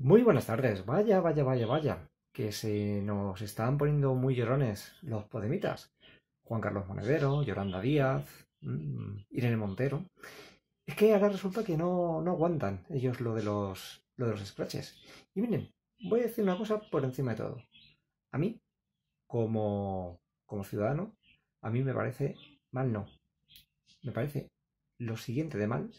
Muy buenas tardes. Vaya, vaya, vaya, vaya. Que se nos están poniendo muy llorones los podemitas. Juan Carlos Monedero, Yolanda Díaz, mm, Irene Montero. Es que ahora resulta que no, no aguantan ellos lo de los lo de los scratches. Y miren, voy a decir una cosa por encima de todo. A mí, como, como ciudadano, a mí me parece mal no. Me parece lo siguiente de mal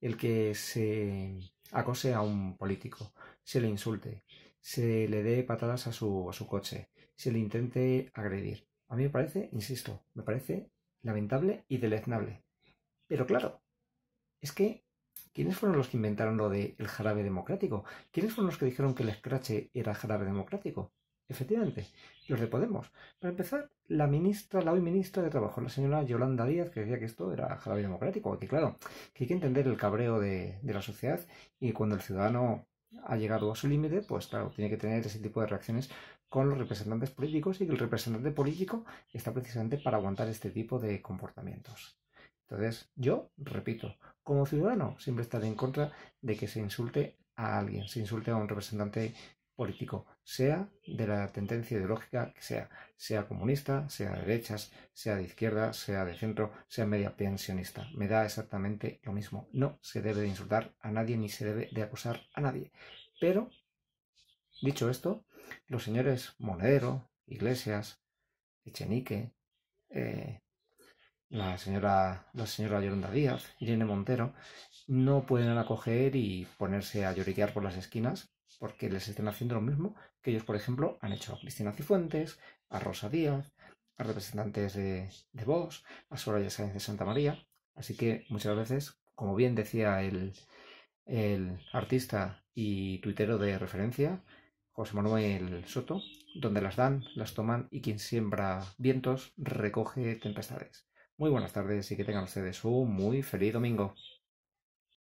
el que se acose a un político, se le insulte, se le dé patadas a su, a su coche, se le intente agredir. A mí me parece, insisto, me parece lamentable y deleznable. Pero claro, es que ¿Quiénes fueron los que inventaron lo del jarabe democrático? ¿Quiénes fueron los que dijeron que el escrache era jarabe democrático? Efectivamente, los de Podemos. Para empezar, la ministra, la hoy ministra de Trabajo, la señora Yolanda Díaz, que decía que esto era jarabe democrático, que claro, que hay que entender el cabreo de, de la sociedad y cuando el ciudadano ha llegado a su límite, pues claro, tiene que tener ese tipo de reacciones con los representantes políticos y que el representante político está precisamente para aguantar este tipo de comportamientos. Entonces, yo, repito, como ciudadano, siempre estaré en contra de que se insulte a alguien, se insulte a un representante político, sea de la tendencia ideológica que sea, sea comunista, sea de derechas, sea de izquierda, sea de centro, sea media pensionista. Me da exactamente lo mismo. No se debe de insultar a nadie ni se debe de acusar a nadie. Pero, dicho esto, los señores Monedero, Iglesias, Echenique, eh, la señora, la señora Yolanda Díaz, Irene Montero, no pueden acoger y ponerse a lloriquear por las esquinas porque les están haciendo lo mismo que ellos, por ejemplo, han hecho a Cristina Cifuentes, a Rosa Díaz, a representantes de, de Vox, a Soraya Sáenz de Santa María. Así que muchas veces, como bien decía el, el artista y tuitero de referencia, José Manuel Soto, donde las dan, las toman y quien siembra vientos recoge tempestades. Muy buenas tardes y que tengan ustedes un muy feliz domingo.